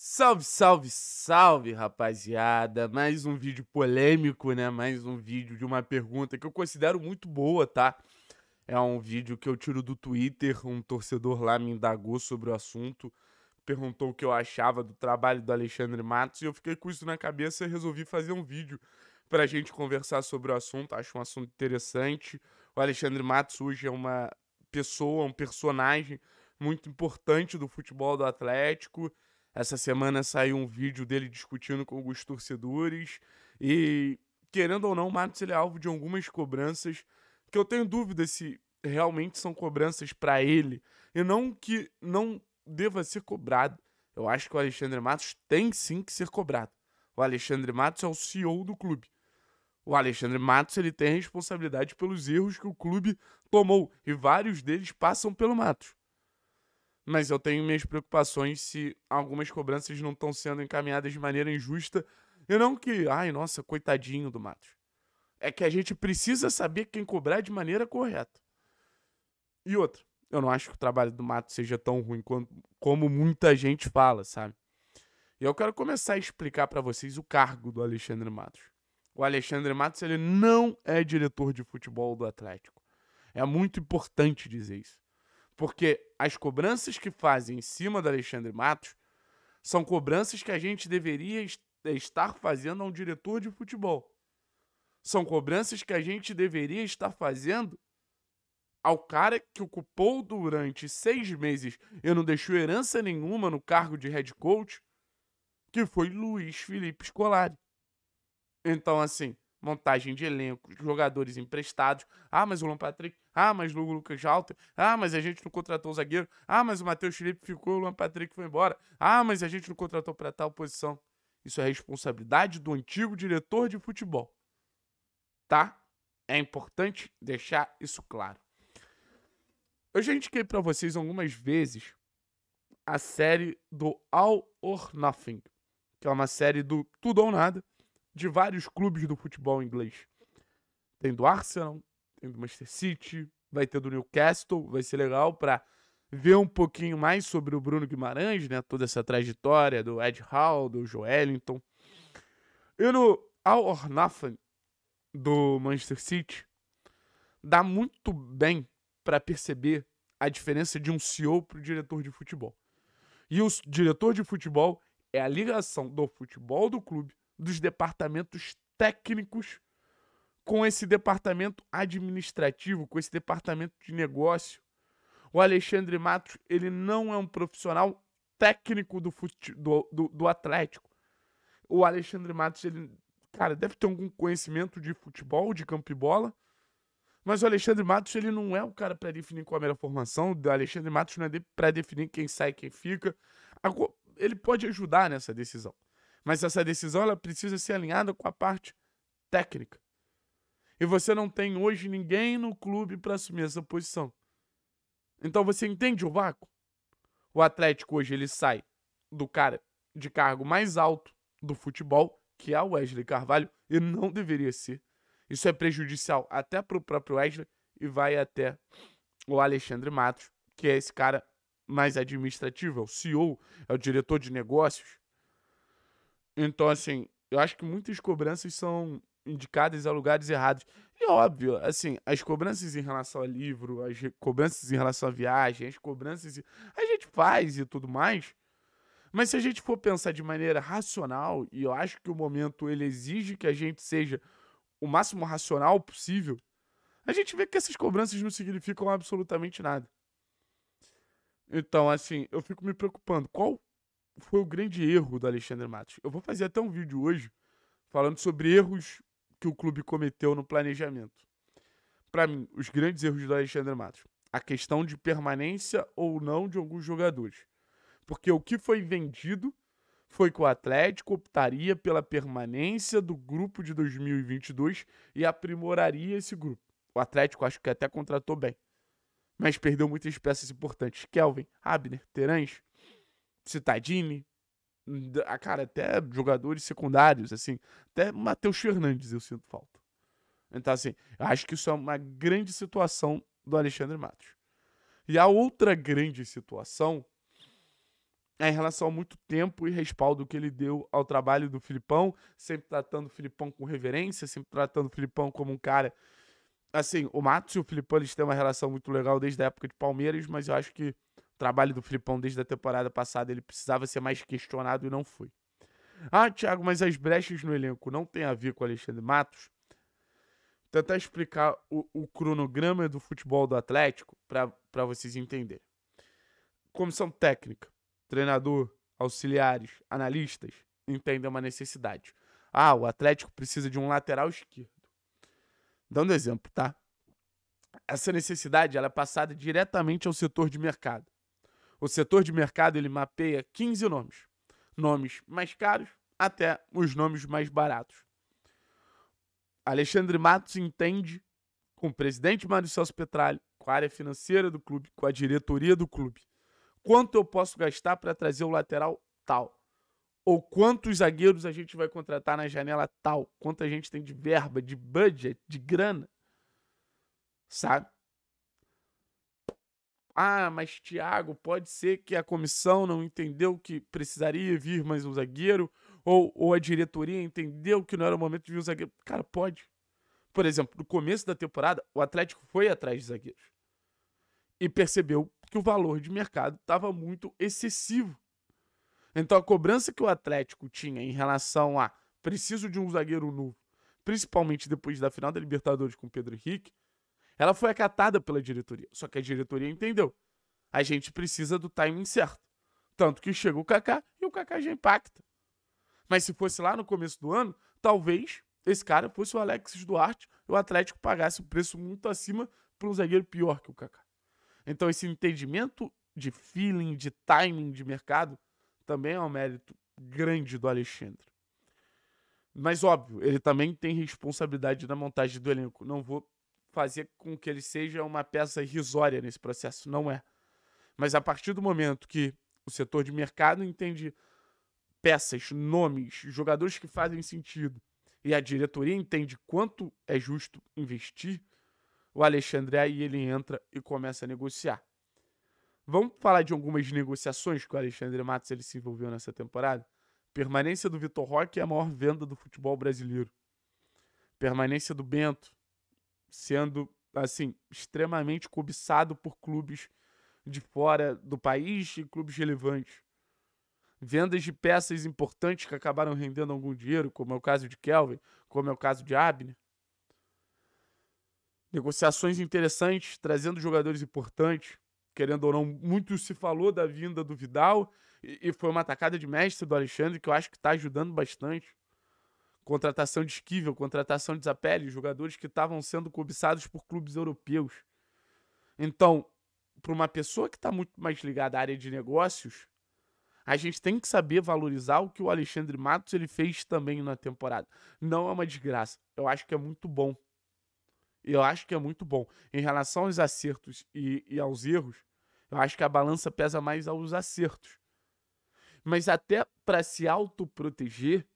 Salve, salve, salve, rapaziada! Mais um vídeo polêmico, né? Mais um vídeo de uma pergunta que eu considero muito boa, tá? É um vídeo que eu tiro do Twitter, um torcedor lá me indagou sobre o assunto, perguntou o que eu achava do trabalho do Alexandre Matos e eu fiquei com isso na cabeça e resolvi fazer um vídeo pra gente conversar sobre o assunto, acho um assunto interessante. O Alexandre Matos hoje é uma pessoa, um personagem muito importante do futebol do Atlético essa semana saiu um vídeo dele discutindo com alguns torcedores e, querendo ou não, o Matos ele é alvo de algumas cobranças que eu tenho dúvida se realmente são cobranças para ele e não que não deva ser cobrado. Eu acho que o Alexandre Matos tem sim que ser cobrado. O Alexandre Matos é o CEO do clube. O Alexandre Matos ele tem responsabilidade pelos erros que o clube tomou e vários deles passam pelo Matos mas eu tenho minhas preocupações se algumas cobranças não estão sendo encaminhadas de maneira injusta. E não que, ai, nossa, coitadinho do Matos. É que a gente precisa saber quem cobrar de maneira correta. E outra, eu não acho que o trabalho do Matos seja tão ruim quanto, como muita gente fala, sabe? E eu quero começar a explicar para vocês o cargo do Alexandre Matos. O Alexandre Matos, ele não é diretor de futebol do Atlético. É muito importante dizer isso. Porque as cobranças que fazem em cima do Alexandre Matos são cobranças que a gente deveria eh, estar fazendo a um diretor de futebol. São cobranças que a gente deveria estar fazendo ao cara que ocupou durante seis meses e não deixou herança nenhuma no cargo de head coach, que foi Luiz Felipe Scolari. Então, assim, montagem de elenco, jogadores emprestados. Ah, mas o Luan Patrick. Ah, mas o Lucas Alter. Ah, mas a gente não contratou o zagueiro. Ah, mas o Matheus Felipe ficou, o Luan Patrick foi embora. Ah, mas a gente não contratou para tal posição. Isso é responsabilidade do antigo diretor de futebol. Tá? É importante deixar isso claro. Eu já indiquei para vocês algumas vezes a série do All or Nothing, que é uma série do tudo ou nada, de vários clubes do futebol inglês. Tem do Arsenal, tem do Manchester City, vai ter do Newcastle, vai ser legal para ver um pouquinho mais sobre o Bruno Guimarães, né? Toda essa trajetória do Ed Hall, do Joelinton. E no Al Ornathan do Manchester City dá muito bem para perceber a diferença de um CEO para o diretor de futebol. E o diretor de futebol é a ligação do futebol do clube dos departamentos técnicos com esse departamento administrativo, com esse departamento de negócio. O Alexandre Matos, ele não é um profissional técnico do, fute, do, do, do Atlético. O Alexandre Matos, ele, cara, deve ter algum conhecimento de futebol, de campo e bola, mas o Alexandre Matos, ele não é o cara para definir qual é a melhor formação. O Alexandre Matos não é para definir quem sai e quem fica. Ele pode ajudar nessa decisão. Mas essa decisão ela precisa ser alinhada com a parte técnica. E você não tem hoje ninguém no clube para assumir essa posição. Então você entende o vácuo? O Atlético hoje ele sai do cara de cargo mais alto do futebol, que é o Wesley Carvalho, e não deveria ser. Isso é prejudicial até para o próprio Wesley e vai até o Alexandre Matos, que é esse cara mais administrativo, é o CEO, é o diretor de negócios. Então, assim, eu acho que muitas cobranças são indicadas a lugares errados. E óbvio, assim, as cobranças em relação ao livro, as cobranças em relação à viagem, as cobranças. A gente faz e tudo mais. Mas se a gente for pensar de maneira racional, e eu acho que o momento ele exige que a gente seja o máximo racional possível, a gente vê que essas cobranças não significam absolutamente nada. Então, assim, eu fico me preocupando. Qual foi o grande erro do Alexandre Matos. Eu vou fazer até um vídeo hoje falando sobre erros que o clube cometeu no planejamento. Para mim, os grandes erros do Alexandre Matos. A questão de permanência ou não de alguns jogadores. Porque o que foi vendido foi que o Atlético optaria pela permanência do grupo de 2022 e aprimoraria esse grupo. O Atlético acho que até contratou bem, mas perdeu muitas peças importantes. Kelvin, Abner, Terãs, Citadini, hum, cara, até jogadores secundários, assim, até Matheus Fernandes eu sinto falta. Então, assim, acho que isso é uma grande situação do Alexandre Matos. E a outra grande situação é em relação ao muito tempo e respaldo que ele deu ao trabalho do Filipão, sempre tratando o Filipão com reverência, sempre tratando o Filipão como um cara. Assim, o Matos e o Filipão eles têm uma relação muito legal desde a época de Palmeiras, mas eu acho que trabalho do Filipão desde a temporada passada, ele precisava ser mais questionado e não foi. Ah, Thiago, mas as brechas no elenco não tem a ver com o Alexandre Matos? Vou tentar explicar o, o cronograma do futebol do Atlético para vocês entenderem. Comissão técnica, treinador, auxiliares, analistas entendem uma necessidade. Ah, o Atlético precisa de um lateral esquerdo. Dando exemplo, tá? Essa necessidade ela é passada diretamente ao setor de mercado. O setor de mercado ele mapeia 15 nomes, nomes mais caros até os nomes mais baratos. Alexandre Matos entende, com o presidente Mário Celso Petralho, com a área financeira do clube, com a diretoria do clube, quanto eu posso gastar para trazer o lateral tal ou quantos zagueiros a gente vai contratar na janela tal, quanto a gente tem de verba, de budget, de grana, sabe? Ah, mas Thiago, pode ser que a comissão não entendeu que precisaria vir mais um zagueiro, ou, ou a diretoria entendeu que não era o momento de vir um zagueiro. Cara, pode. Por exemplo, no começo da temporada, o Atlético foi atrás de zagueiros e percebeu que o valor de mercado estava muito excessivo. Então a cobrança que o Atlético tinha em relação a preciso de um zagueiro novo, principalmente depois da final da Libertadores com o Pedro Henrique, ela foi acatada pela diretoria, só que a diretoria entendeu. A gente precisa do timing certo. Tanto que chega o Kaká e o Kaká já impacta. Mas se fosse lá no começo do ano, talvez esse cara fosse o Alexis Duarte e o Atlético pagasse o um preço muito acima para um zagueiro pior que o Kaká. Então esse entendimento de feeling, de timing de mercado, também é um mérito grande do Alexandre. Mas óbvio, ele também tem responsabilidade na montagem do elenco. Não vou fazer com que ele seja uma peça irrisória nesse processo. Não é. Mas a partir do momento que o setor de mercado entende peças, nomes, jogadores que fazem sentido, e a diretoria entende quanto é justo investir, o Alexandre aí ele entra e começa a negociar. Vamos falar de algumas negociações que o Alexandre Matos ele se envolveu nessa temporada? Permanência do Vitor Roque é a maior venda do futebol brasileiro. Permanência do Bento, sendo assim extremamente cobiçado por clubes de fora do país e clubes relevantes. Vendas de peças importantes que acabaram rendendo algum dinheiro, como é o caso de Kelvin, como é o caso de Abner. Negociações interessantes, trazendo jogadores importantes. Querendo ou não, muito se falou da vinda do Vidal e, e foi uma atacada de mestre do Alexandre que eu acho que está ajudando bastante contratação de Esquivel, contratação de Zapelli, jogadores que estavam sendo cobiçados por clubes europeus. Então, para uma pessoa que está muito mais ligada à área de negócios, a gente tem que saber valorizar o que o Alexandre Matos ele fez também na temporada. Não é uma desgraça. Eu acho que é muito bom. Eu acho que é muito bom. Em relação aos acertos e, e aos erros, eu acho que a balança pesa mais aos acertos. Mas até para se autoproteger,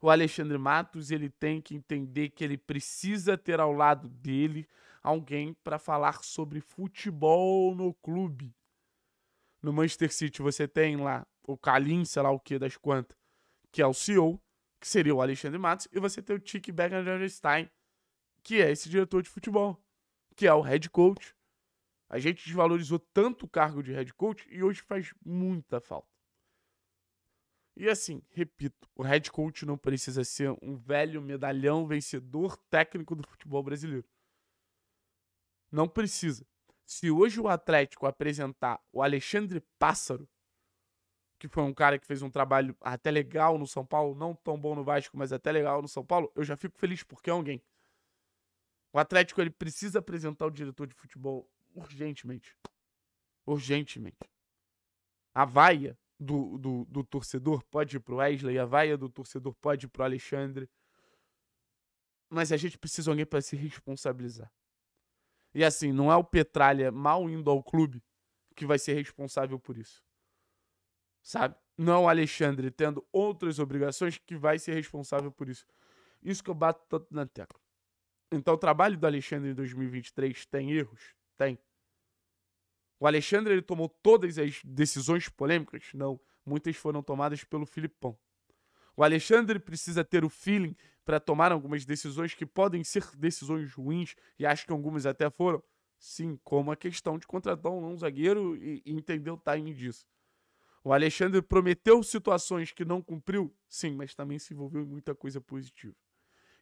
o Alexandre Matos ele tem que entender que ele precisa ter ao lado dele alguém para falar sobre futebol no clube. No Manchester City você tem lá o Kalin, sei lá o que das quantas, que é o CEO, que seria o Alexandre Matos, e você tem o Chick Bergenstein, que é esse diretor de futebol, que é o head coach. A gente desvalorizou tanto o cargo de head coach e hoje faz muita falta. E assim, repito, o head coach não precisa ser um velho medalhão vencedor técnico do futebol brasileiro. Não precisa. Se hoje o Atlético apresentar o Alexandre Pássaro, que foi um cara que fez um trabalho até legal no São Paulo, não tão bom no Vasco, mas até legal no São Paulo, eu já fico feliz porque é alguém. O Atlético ele precisa apresentar o diretor de futebol urgentemente. Urgentemente. A vaia do, do, do torcedor pode ir pro Wesley, a vaia do torcedor pode ir pro Alexandre. Mas a gente precisa de alguém para se responsabilizar. E assim, não é o Petralha mal indo ao clube que vai ser responsável por isso. Sabe? Não é o Alexandre tendo outras obrigações que vai ser responsável por isso. Isso que eu bato tanto na tecla. Então, o trabalho do Alexandre em 2023 tem erros? Tem. O Alexandre ele tomou todas as decisões polêmicas? Não, muitas foram tomadas pelo Filipão. O Alexandre precisa ter o feeling para tomar algumas decisões que podem ser decisões ruins, e acho que algumas até foram. Sim, como a questão de contratar um não zagueiro e, e entender o timing disso. O Alexandre prometeu situações que não cumpriu? Sim, mas também se envolveu em muita coisa positiva.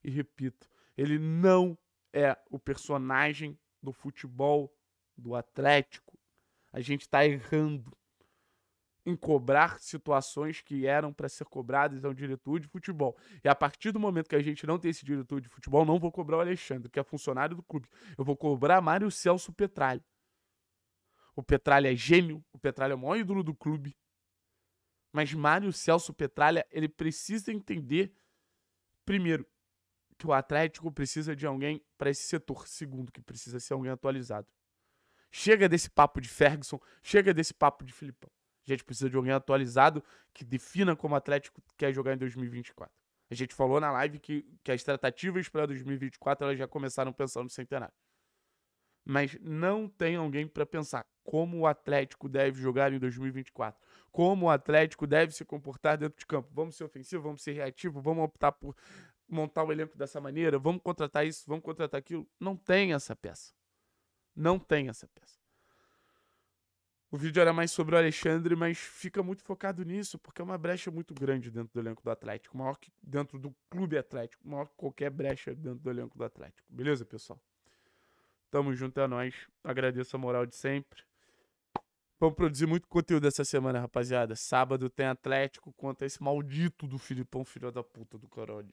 E repito, ele não é o personagem do futebol do Atlético a gente está errando em cobrar situações que eram para ser cobradas ao diretor de futebol. E a partir do momento que a gente não tem esse diretor de futebol, não vou cobrar o Alexandre, que é funcionário do clube. Eu vou cobrar Mário Celso Petralha. O Petralha é gênio, o Petralha é o maior ídolo do clube. Mas Mário Celso Petralha, ele precisa entender, primeiro, que o Atlético precisa de alguém para esse setor. Segundo, que precisa ser alguém atualizado. Chega desse papo de Ferguson, chega desse papo de Filipão. A gente precisa de alguém atualizado que defina como o Atlético quer jogar em 2024. A gente falou na live que, que as tratativas para 2024 elas já começaram pensando no centenário. Mas não tem alguém para pensar como o Atlético deve jogar em 2024. Como o Atlético deve se comportar dentro de campo. Vamos ser ofensivo, vamos ser reativo, vamos optar por montar o elenco dessa maneira, vamos contratar isso, vamos contratar aquilo. Não tem essa peça. Não tem essa peça. O vídeo era mais sobre o Alexandre, mas fica muito focado nisso, porque é uma brecha muito grande dentro do elenco do Atlético, maior que dentro do clube Atlético, maior que qualquer brecha dentro do elenco do Atlético. Beleza, pessoal? Tamo junto, é nóis. Agradeço a moral de sempre. Vamos produzir muito conteúdo essa semana, rapaziada. Sábado tem Atlético contra esse maldito do Filipão, filho da puta do caralho.